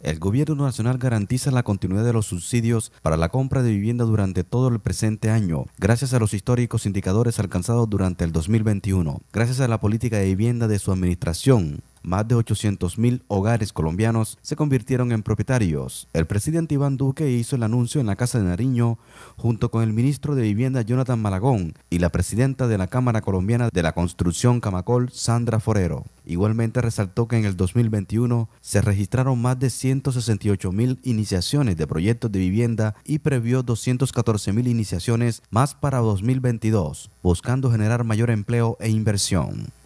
El Gobierno Nacional garantiza la continuidad de los subsidios para la compra de vivienda durante todo el presente año, gracias a los históricos indicadores alcanzados durante el 2021, gracias a la política de vivienda de su administración, más de 800.000 hogares colombianos se convirtieron en propietarios. El presidente Iván Duque hizo el anuncio en la Casa de Nariño junto con el ministro de Vivienda Jonathan Malagón y la presidenta de la Cámara Colombiana de la Construcción Camacol, Sandra Forero. Igualmente resaltó que en el 2021 se registraron más de 168.000 iniciaciones de proyectos de vivienda y previó 214.000 iniciaciones más para 2022, buscando generar mayor empleo e inversión.